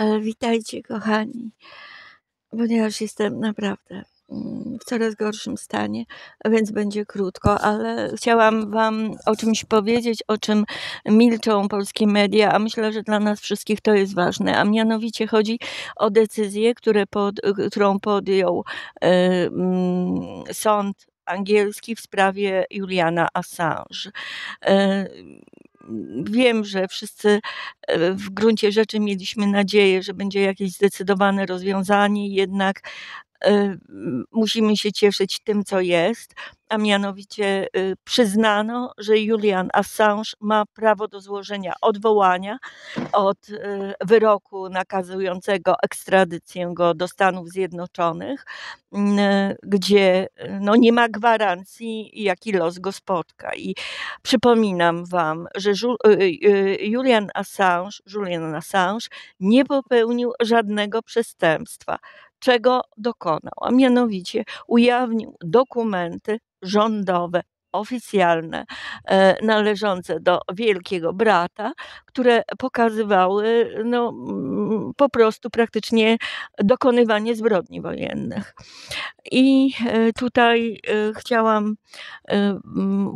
E, witajcie, kochani, ponieważ jestem naprawdę mm, w coraz gorszym stanie, więc będzie krótko, ale chciałam Wam o czymś powiedzieć, o czym milczą polskie media, a myślę, że dla nas wszystkich to jest ważne, a mianowicie chodzi o decyzję, które pod, którą podjął e, mm, sąd angielski w sprawie Juliana Assange. E, wiem, że wszyscy e, w gruncie rzeczy mieliśmy nadzieję, że będzie jakieś zdecydowane rozwiązanie, jednak e, musimy się cieszyć tym, co jest a mianowicie y, przyznano, że Julian Assange ma prawo do złożenia odwołania od y, wyroku nakazującego ekstradycję go do Stanów Zjednoczonych, gdzie no, nie ma gwarancji, jaki los go spotka. I przypominam Wam, że y, Julian Assange, Julian Assange nie popełnił żadnego przestępstwa czego dokonał, a mianowicie ujawnił dokumenty rządowe, oficjalne, e, należące do wielkiego brata, które pokazywały no, mm, po prostu praktycznie dokonywanie zbrodni wojennych. I e, tutaj e, chciałam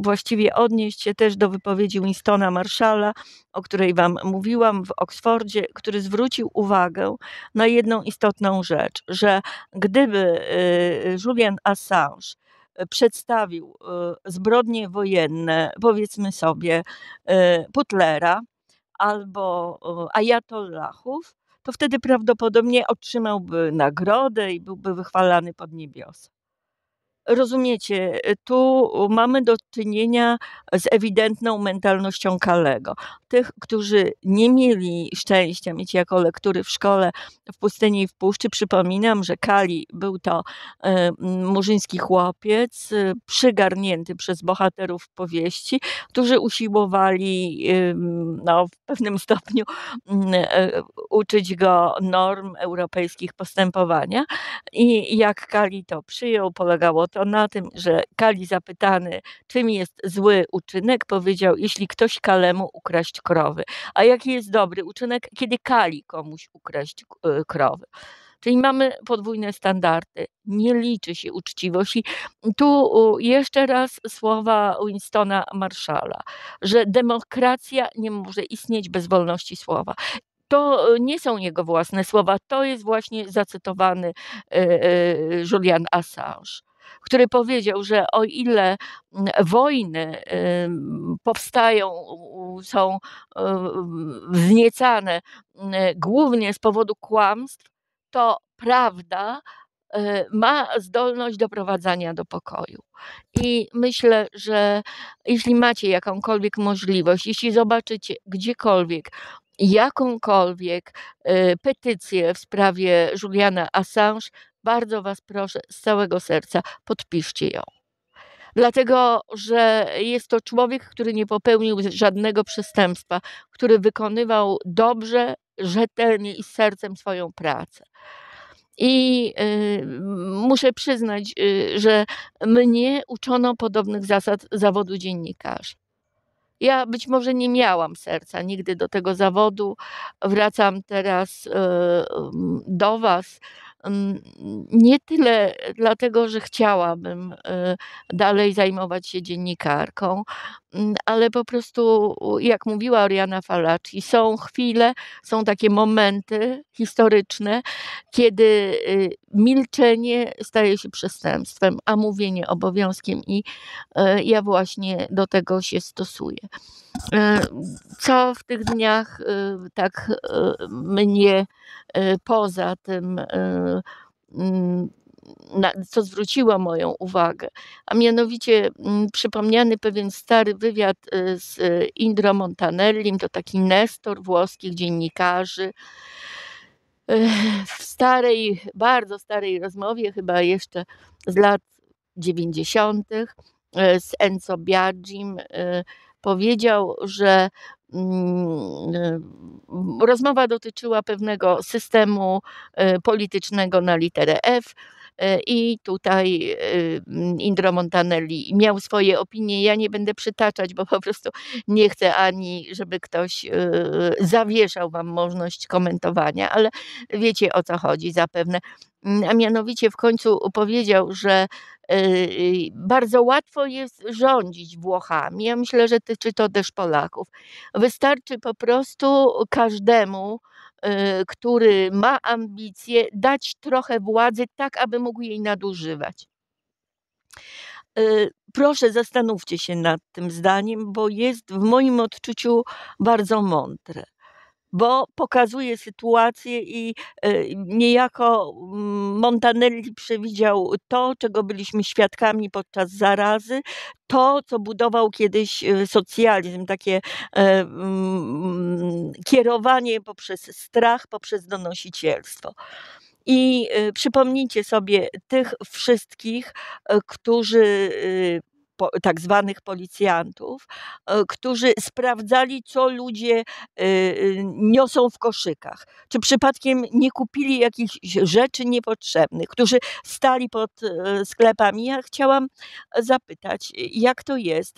właściwie odnieść się też do wypowiedzi Winstona Marszala, o której Wam mówiłam w Oksfordzie, który zwrócił uwagę na jedną istotną rzecz, że gdyby Julian Assange E, przedstawił e, zbrodnie wojenne, powiedzmy sobie, e, Putlera albo Ajatollahów, to wtedy prawdopodobnie otrzymałby nagrodę i byłby wychwalany pod niebios rozumiecie, y, tu mamy do czynienia z ewidentną mentalnością Kalego. Tych, którzy nie mieli szczęścia mieć jako lektury w szkole w Pustyni i w Puszczy, przypominam, że Kali był to y, murzyński chłopiec y, przygarnięty przez bohaterów powieści, którzy usiłowali no, w pewnym stopniu uczyć go norm europejskich postępowania i jak Kali to przyjął, polegało to na tym, że Kali zapytany, czym jest zły uczynek, powiedział, jeśli ktoś Kalemu ukraść krowy. A jaki jest dobry uczynek, kiedy Kali komuś ukraść e, krowy. Czyli mamy podwójne standardy. Nie liczy się uczciwość. I tu jeszcze raz słowa Winstona Marszala, że demokracja nie może istnieć bez wolności słowa to e, nie są jego własne słowa, to jest właśnie zacytowany e, Julian Assange który powiedział, że o ile mm, wojny powstają, są y, wzniecane mm, głównie z powodu kłamstw, to prawda y, ma zdolność doprowadzania do pokoju. I myślę, że jeśli macie jakąkolwiek możliwość, jeśli zobaczycie gdziekolwiek jakąkolwiek y, petycję w sprawie Juliana Assange, bardzo Was proszę z całego serca, podpiszcie ją. Dlatego, że jest to człowiek, który nie popełnił żadnego przestępstwa, który wykonywał dobrze, rzetelnie i z sercem swoją pracę. I y, muszę przyznać, y, że mnie uczono podobnych zasad zawodu dziennikarza. Ja być może nie miałam serca nigdy do tego zawodu. Wracam teraz y, y do Was nie tyle dlatego, że chciałabym y, dalej zajmować się dziennikarką, Mm, ale po prostu, jak mówiła Oriana Falaci, są chwile, są takie momenty historyczne, kiedy y, milczenie staje się przestępstwem, a mówienie obowiązkiem i y, ja właśnie do tego się stosuję. E, co w tych dniach y, tak mnie poza tym mm, na, co zwróciło moją uwagę, a mianowicie m, mm, przypomniany pewien stary wywiad y, z y, Indro Montanellim, to taki nestor włoskich dziennikarzy. W starej, bardzo starej rozmowie, chyba jeszcze z lat 90., y, z Enzo Biagim, powiedział, że mm, rozmowa dotyczyła pewnego systemu politycznego na literę F. E, i tutaj Indro Montanelli miał swoje opinie. Ja nie będę przytaczać, bo po prostu nie chcę ani, żeby ktoś e, zawieszał wam możliwość komentowania, ale wiecie o co chodzi zapewne. Mm, a mianowicie w końcu powiedział, że e, bardzo łatwo jest rządzić Włochami. Ja myślę, że tyczy to też Polaków. Wystarczy po prostu każdemu Y, który ma ambicje, dać trochę władzy, tak aby mógł jej nadużywać. Y, proszę, zastanówcie się nad tym zdaniem, bo jest w moim odczuciu bardzo mądre bo pokazuje sytuację i e, niejako mm, Montanelli przewidział to, czego byliśmy świadkami podczas zarazy, to, co budował kiedyś e, socjalizm, takie e, mm, kierowanie poprzez strach, poprzez donosicielstwo. I przypomnijcie sobie tych wszystkich, którzy tak zwanych policjantów, e, którzy sprawdzali, co ludzie e, e, niosą w koszykach. Czy przypadkiem nie kupili jakichś rzeczy niepotrzebnych, którzy stali pod sklepami. Ja chciałam zapytać, jak to jest,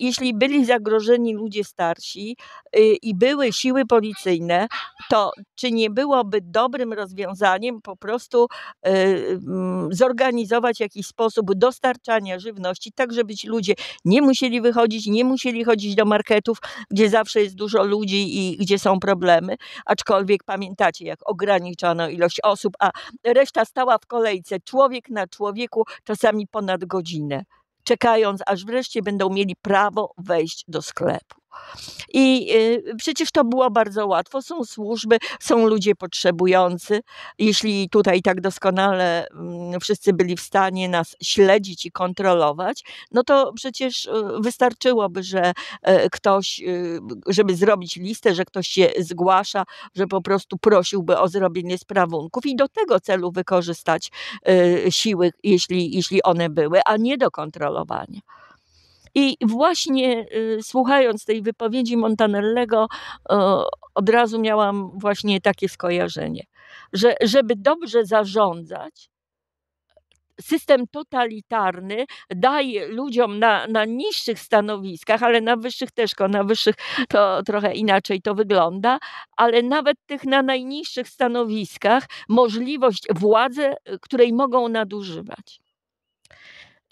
jeśli byli zagrożeni ludzie starsi i były siły policyjne, to czy nie byłoby dobrym rozwiązaniem po prostu zorganizować jakiś sposób dostarczania żywności, tak żeby robić ludzie. Nie musieli wychodzić, nie musieli chodzić do marketów, gdzie zawsze jest dużo ludzi i gdzie są problemy. Aczkolwiek pamiętacie, jak ograniczono ilość osób, a reszta stała w kolejce, człowiek na człowieku, czasami ponad godzinę, czekając, aż wreszcie będą mieli prawo wejść do sklepu. I y, przecież to było bardzo łatwo. Są służby, są ludzie potrzebujący. Jeśli tutaj tak doskonale mm, wszyscy byli w stanie nas śledzić i kontrolować, no to przecież y, wystarczyłoby, że e, ktoś, y, żeby zrobić listę, że ktoś się zgłasza, że po prostu prosiłby o zrobienie sprawunków i do tego celu wykorzystać siły, jeśli, jeśli one były, a nie do kontrolowania. I właśnie y, słuchając tej wypowiedzi Montanellego, od razu miałam właśnie takie skojarzenie, że żeby dobrze zarządzać, system totalitarny daje ludziom na, na niższych stanowiskach, ale na wyższych też, na wyższych to trochę inaczej to wygląda, ale nawet tych na najniższych stanowiskach możliwość władzy, y, której mogą nadużywać.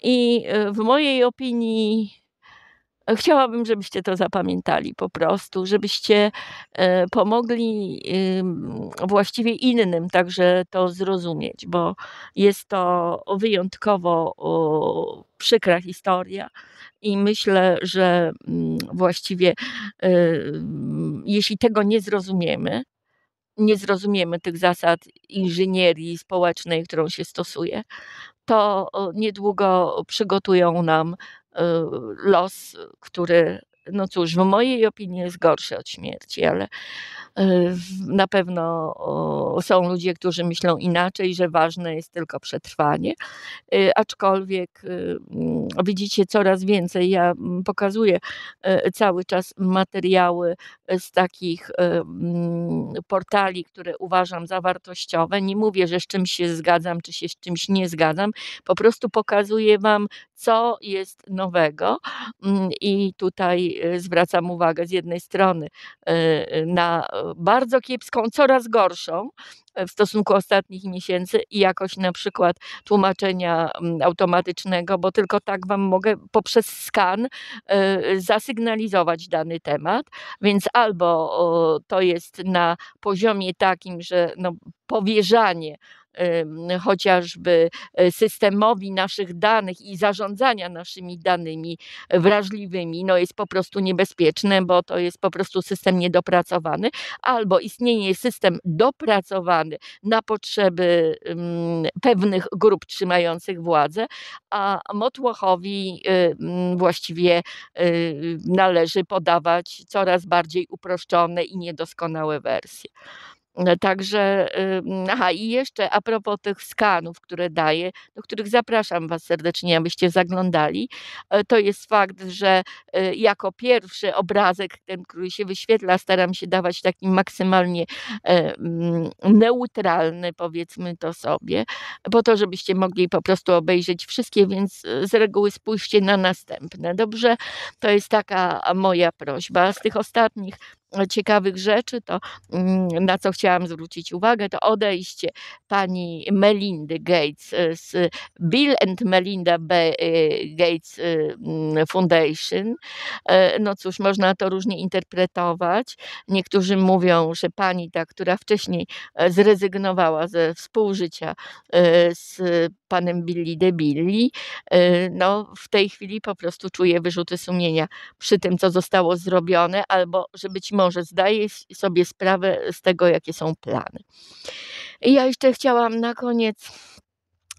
I e, w mojej opinii e, chciałabym, żebyście to zapamiętali po prostu, żebyście e, pomogli właściwie innym także to zrozumieć, bo jest to wyjątkowo przykra historia i myślę, że mm, właściwie jeśli tego nie zrozumiemy, nie zrozumiemy tych zasad inżynierii społecznej, którą się stosuje, to niedługo przygotują nam y, los, który no cóż, w mojej opinii jest gorsze od śmierci, ale e, na pewno są ludzie, którzy myślą inaczej, że ważne jest tylko przetrwanie. E, aczkolwiek e, mm, widzicie coraz więcej, ja mm, pokazuję cały czas materiały z takich mm, portali, które uważam za wartościowe. Nie mówię, że z czymś się zgadzam, czy się z czymś nie zgadzam. Po prostu pokazuję Wam, co jest nowego. Mm, I tutaj y, zwracam uwagę z jednej strony y, y, na bardzo kiepską, coraz gorszą w stosunku ostatnich miesięcy i jakość na przykład tłumaczenia mm, automatycznego, bo tylko tak Wam mogę poprzez skan zasygnalizować dany temat. Więc albo to jest na poziomie takim, że no, powierzanie chociażby e, systemowi naszych danych i zarządzania naszymi danymi e, wrażliwymi no jest po prostu niebezpieczne, bo to jest po prostu system niedopracowany, albo istnieje system dopracowany na potrzeby pewnych grup trzymających władzę, a Motłochowi e, właściwie należy podawać coraz bardziej uproszczone i niedoskonałe wersje. E, także, aha, i jeszcze a propos tych skanów, które daję, do których zapraszam Was serdecznie, abyście zaglądali, e, to jest fakt, że y, jako pierwszy obrazek, ten, który się wyświetla, staram się dawać taki maksymalnie e, mm, neutralny, powiedzmy to sobie, po to, żebyście mogli po prostu obejrzeć wszystkie, więc y, z reguły spójrzcie na następne. Dobrze, to jest taka moja prośba. Z tych ostatnich ciekawych rzeczy, to mm, na co chciałam zwrócić uwagę, to odejście pani Melindy Gates e, z Bill and Melinda B. E, Gates e, mm, Foundation. No cóż, można to różnie interpretować. Niektórzy mówią, że pani ta, która wcześniej zrezygnowała ze współżycia z panem Billy de Billy, no w tej chwili po prostu czuje wyrzuty sumienia przy tym, co zostało zrobione, albo że być może może zdaje sobie sprawę z tego, jakie są plany. I ja jeszcze chciałam na koniec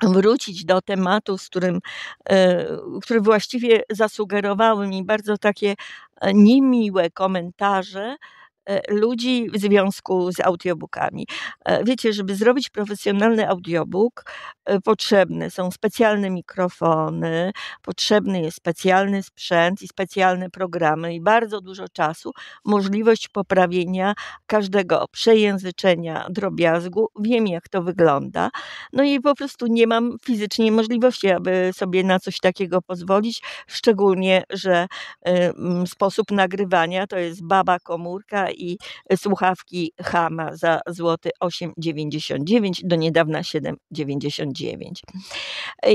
wrócić do tematu, z którym, e, który właściwie zasugerowały mi bardzo takie e, niemiłe komentarze E, ludzi w związku z audiobookami. E, wiecie, żeby zrobić profesjonalny audiobook, e, potrzebne są specjalne mikrofony, potrzebny jest specjalny sprzęt i specjalne programy i bardzo dużo czasu, możliwość poprawienia każdego przejęzyczenia drobiazgu. Wiem, jak to wygląda. No i po prostu nie mam fizycznie możliwości, aby sobie na coś takiego pozwolić, szczególnie, że y, sposób nagrywania to jest baba komórka i słuchawki Hama za złoty 8,99 do niedawna 7,99.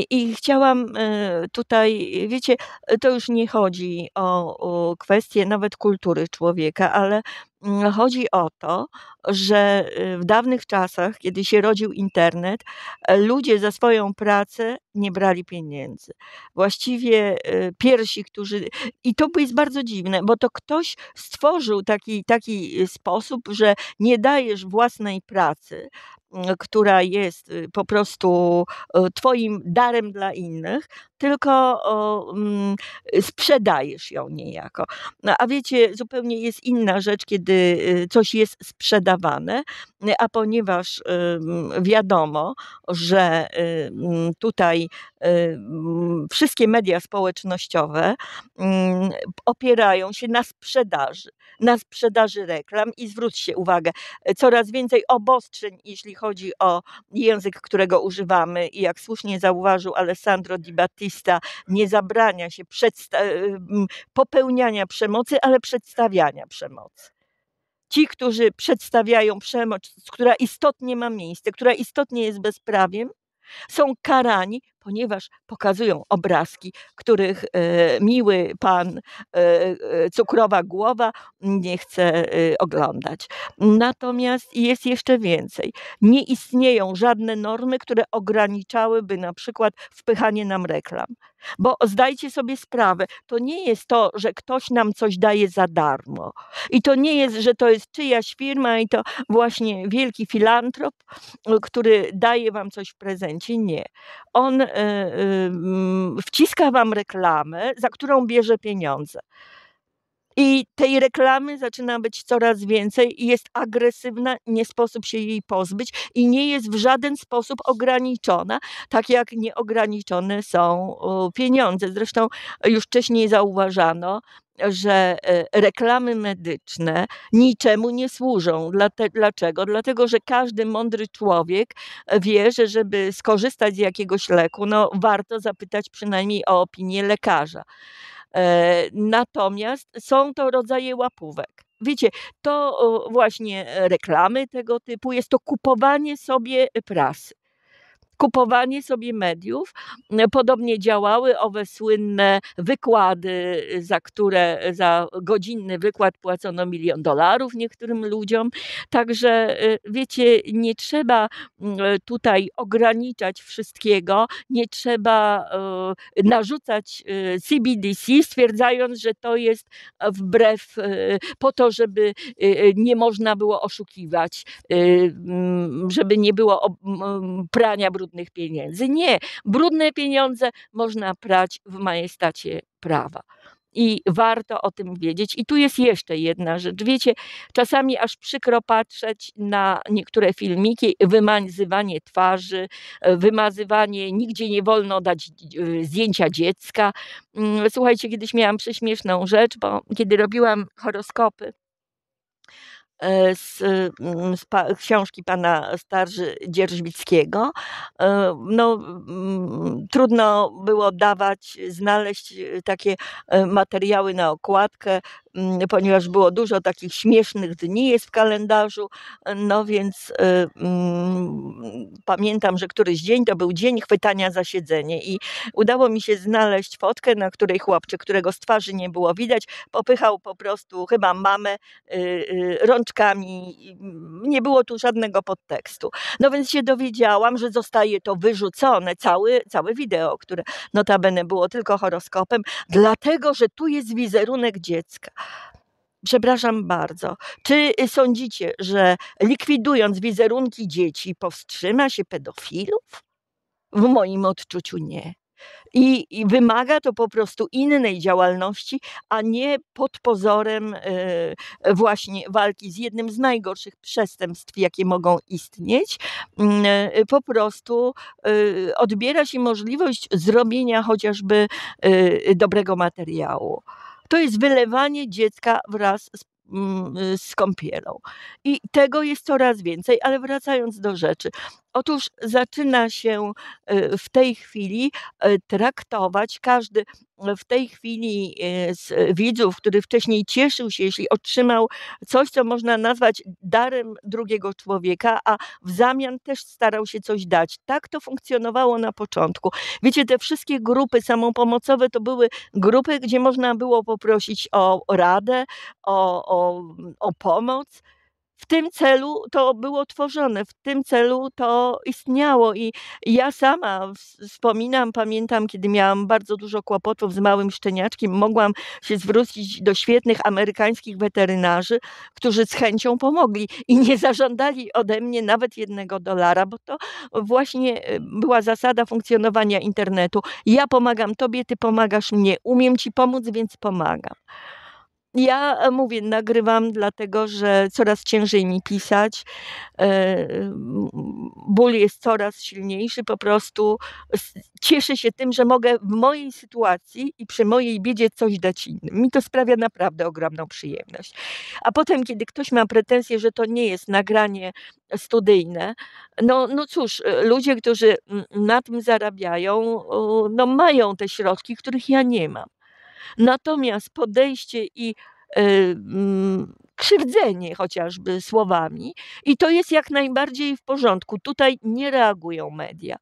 I chciałam e, tutaj, wiecie, to już nie chodzi o kwestie nawet kultury człowieka, ale Mm, chodzi o to, że y, w dawnych czasach, kiedy się rodził internet, e, ludzie za swoją pracę nie brali pieniędzy. Właściwie y, pierwsi, którzy. I to jest bardzo dziwne, bo to ktoś stworzył taki, taki y, sposób, że nie dajesz własnej pracy, Y, która jest y, po prostu y, Twoim darem dla innych, tylko mm, sprzedajesz ją niejako. No, a wiecie, zupełnie jest inna rzecz, kiedy coś jest sprzedawane, a ponieważ wiadomo, że mm, tutaj Y, wszystkie media społecznościowe mm, opierają się na sprzedaży, na sprzedaży reklam i zwróćcie uwagę, y, coraz więcej obostrzeń, jeśli chodzi o język, którego używamy i jak słusznie zauważył Alessandro Di Battista, nie zabrania się y, mm, popełniania przemocy, ale przedstawiania przemocy ci, którzy przedstawiają przemoc, która istotnie ma miejsce, która istotnie jest bezprawiem, są karani ponieważ pokazują obrazki, których e, miły pan e, e, cukrowa głowa nie chce oglądać. Natomiast jest jeszcze więcej. Nie istnieją żadne normy, które ograniczałyby na przykład wpychanie nam reklam. Bo zdajcie sobie sprawę, to nie jest to, że ktoś nam coś daje za darmo. I to nie jest, że to jest czyjaś firma i to właśnie wielki filantrop, który daje wam coś w prezencie. Nie. On Y, y, mm, wciska wam reklamę, za którą bierze pieniądze. I tej reklamy zaczyna być coraz więcej i jest agresywna, nie sposób się jej pozbyć i nie jest w żaden sposób ograniczona, tak jak nieograniczone są pieniądze. Zresztą już wcześniej zauważano, że e, reklamy medyczne niczemu nie służą. Dlaczego? Dlatego, że każdy mądry człowiek e, wie, że żeby skorzystać z jakiegoś leku, no, warto zapytać przynajmniej o opinię lekarza. E, natomiast są to rodzaje łapówek. Wiecie, to właśnie reklamy tego typu, jest to kupowanie sobie prasy kupowanie sobie mediów. E, podobnie działały owe słynne wykłady, e, za które e, za godzinny wykład płacono milion dolarów niektórym ludziom. Także wiecie, nie trzeba tutaj ograniczać wszystkiego, nie trzeba narzucać CBDC, stwierdzając, że to jest wbrew po to, żeby nie można było oszukiwać, żeby nie było prania brudnego brudnych pieniędzy. Nie, brudne pieniądze można prać w majestacie prawa. I warto o tym wiedzieć. I tu jest jeszcze jedna rzecz. Wiecie, czasami aż przykro patrzeć na niektóre filmiki, wymazywanie twarzy, e, wymazywanie, nigdzie nie wolno dać e, zdjęcia dziecka. Mm, słuchajcie, kiedyś miałam prześmieszną rzecz, bo kiedy robiłam horoskopy, E, z, mm, z pa, książki pana Starzy Dzierżbickiego. E, no, mm, trudno było dawać, znaleźć e, takie materiały na okładkę, mm, ponieważ było dużo takich śmiesznych dni jest w kalendarzu, no więc pamiętam, że któryś dzień to był dzień chwytania za siedzenie i udało mi się znaleźć fotkę, na której chłopczyk, którego z twarzy nie było widać, popychał po prostu chyba mamę y, y, paczkami. Nie było tu żadnego podtekstu. No więc się dowiedziałam, że zostaje to wyrzucone, cały, całe wideo, które notabene było tylko horoskopem, dlatego, że tu jest wizerunek dziecka. Przepraszam bardzo. Czy sądzicie, że likwidując wizerunki dzieci powstrzyma się pedofilów? W moim odczuciu nie. I, I, wymaga to po prostu innej działalności, a nie pod pozorem e, właśnie walki z jednym z najgorszych przestępstw, jakie mogą istnieć. Mm, e, e, po prostu odbiera się możliwość zrobienia chociażby dobrego materiału. To jest wylewanie dziecka wraz z mm, z kąpielą. I tego jest coraz więcej, ale wracając do rzeczy, Otóż zaczyna się e, w tej chwili e, traktować każdy e, w tej chwili z widzów, który wcześniej cieszył się, jeśli otrzymał coś, co można nazwać darem drugiego człowieka, a w zamian też starał się coś dać. Tak to funkcjonowało na początku. Wiecie, te wszystkie grupy samopomocowe to były grupy, gdzie można było poprosić o radę, o, o, o pomoc w tym celu to było tworzone, w tym celu to istniało i ja sama wspominam, pamiętam, kiedy miałam bardzo dużo kłopotów z małym szczeniaczkiem, mogłam się zwrócić do świetnych amerykańskich weterynarzy, którzy z chęcią pomogli i nie zażądali ode mnie nawet jednego dolara, bo to właśnie e, była zasada funkcjonowania internetu. Ja pomagam tobie, ty pomagasz mnie, umiem ci pomóc, więc pomagam. Ja e, mówię, nagrywam dlatego, że coraz ciężej mi pisać. E, ból jest coraz silniejszy, po prostu cieszę się tym, że mogę w mojej sytuacji i przy mojej biedzie coś dać innym. Mi to sprawia naprawdę ogromną przyjemność. A potem, kiedy ktoś ma pretensje, że to nie jest nagranie studyjne, no, no cóż, e, ludzie, którzy na tym zarabiają, no mają te środki, których ja nie mam. Natomiast podejście i y, y, krzywdzenie chociażby słowami, i to jest jak najbardziej w porządku. Tutaj nie reagują media.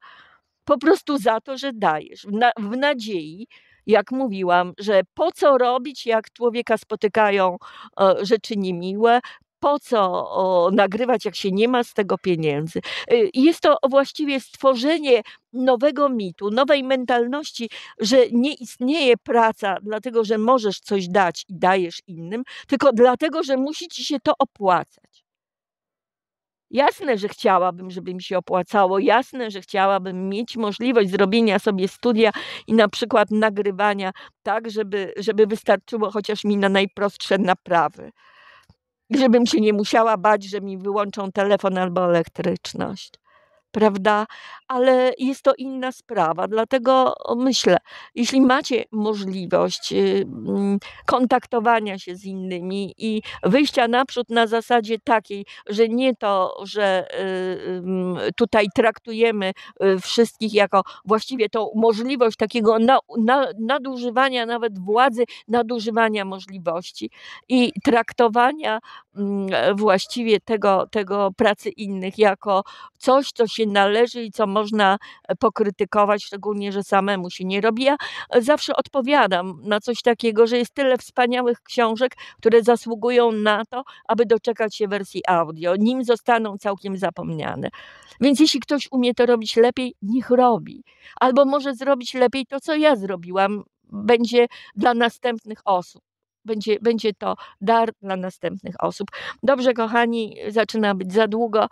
Po prostu za to, że dajesz. w, na, w nadziei, jak mówiłam, że po co robić, jak człowieka spotykają e, rzeczy niemiłe, po co o, nagrywać, jak się nie ma z tego pieniędzy. Y, jest to właściwie stworzenie nowego mitu, nowej mentalności, że nie istnieje praca, dlatego że możesz coś dać i dajesz innym, tylko dlatego, że musi ci się to opłacać. Jasne, że chciałabym, żeby mi się opłacało, jasne, że chciałabym mieć możliwość zrobienia sobie studia i na przykład nagrywania tak, żeby, żeby wystarczyło chociaż mi na najprostsze naprawy żebym się nie musiała bać, że mi wyłączą telefon albo elektryczność prawda? Ale jest to inna sprawa. Dlatego myślę, jeśli macie możliwość y, mm, kontaktowania się z innymi i wyjścia naprzód na zasadzie takiej, że nie to, że y, tutaj traktujemy y, wszystkich jako właściwie tą możliwość takiego na, na, nadużywania nawet władzy, nadużywania możliwości i traktowania mm, właściwie tego, tego pracy innych jako coś, co się należy i co można e, pokrytykować, szczególnie, że samemu się nie robi. Ja e, zawsze odpowiadam na coś takiego, że jest tyle wspaniałych książek, które zasługują na to, aby doczekać się wersji audio, nim zostaną całkiem zapomniane. Więc jeśli ktoś umie to robić lepiej, niech robi. Albo może zrobić lepiej to, co ja zrobiłam, będzie dla następnych osób będzie, będzie to dar dla następnych osób. Dobrze, kochani, zaczyna być za długo.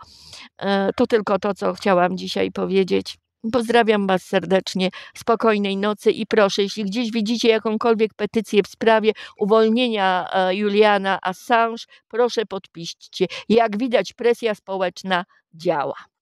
E, to tylko to, co chciałam dzisiaj powiedzieć. Pozdrawiam Was serdecznie, spokojnej nocy i proszę, jeśli gdzieś widzicie jakąkolwiek petycję w sprawie uwolnienia e, Juliana Assange, proszę podpiszcie. Jak widać, presja społeczna działa.